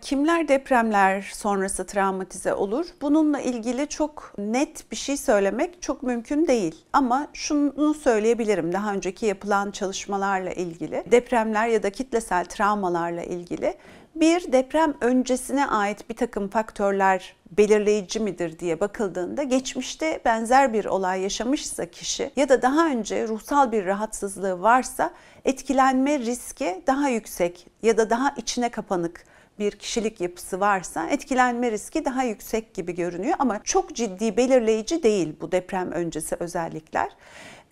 Kimler depremler sonrası travmatize olur? Bununla ilgili çok net bir şey söylemek çok mümkün değil. Ama şunu söyleyebilirim daha önceki yapılan çalışmalarla ilgili. Depremler ya da kitlesel travmalarla ilgili bir deprem öncesine ait bir takım faktörler belirleyici midir diye bakıldığında geçmişte benzer bir olay yaşamışsa kişi ya da daha önce ruhsal bir rahatsızlığı varsa etkilenme riski daha yüksek ya da daha içine kapanık bir kişilik yapısı varsa etkilenme riski daha yüksek gibi görünüyor ama çok ciddi belirleyici değil bu deprem öncesi özellikler.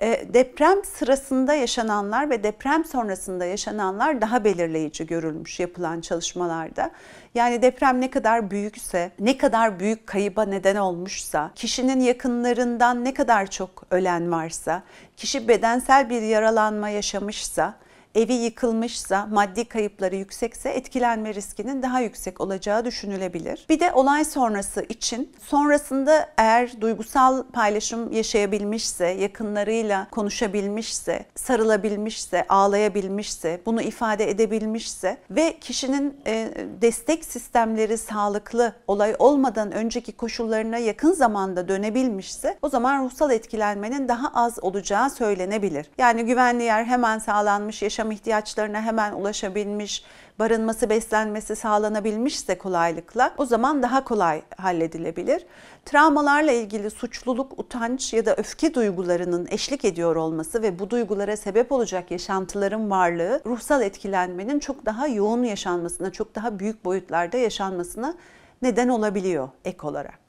Ee, deprem sırasında yaşananlar ve deprem sonrasında yaşananlar daha belirleyici görülmüş yapılan çalışmalar çalışmalarda. Yani deprem ne kadar büyükse, ne kadar büyük kayıba neden olmuşsa, kişinin yakınlarından ne kadar çok ölen varsa, kişi bedensel bir yaralanma yaşamışsa, evi yıkılmışsa, maddi kayıpları yüksekse etkilenme riskinin daha yüksek olacağı düşünülebilir. Bir de olay sonrası için sonrasında eğer duygusal paylaşım yaşayabilmişse, yakınlarıyla konuşabilmişse, sarılabilmişse, ağlayabilmişse, bunu ifade edebilmişse ve kişinin e, destek sistemleri sağlıklı, olay olmadan önceki koşullarına yakın zamanda dönebilmişse o zaman ruhsal etkilenmenin daha az olacağı söylenebilir. Yani güvenli yer hemen sağlanmış, yaşanmıştır yaşam ihtiyaçlarına hemen ulaşabilmiş, barınması, beslenmesi sağlanabilmişse kolaylıkla o zaman daha kolay halledilebilir. Travmalarla ilgili suçluluk, utanç ya da öfke duygularının eşlik ediyor olması ve bu duygulara sebep olacak yaşantıların varlığı ruhsal etkilenmenin çok daha yoğun yaşanmasına, çok daha büyük boyutlarda yaşanmasına neden olabiliyor ek olarak.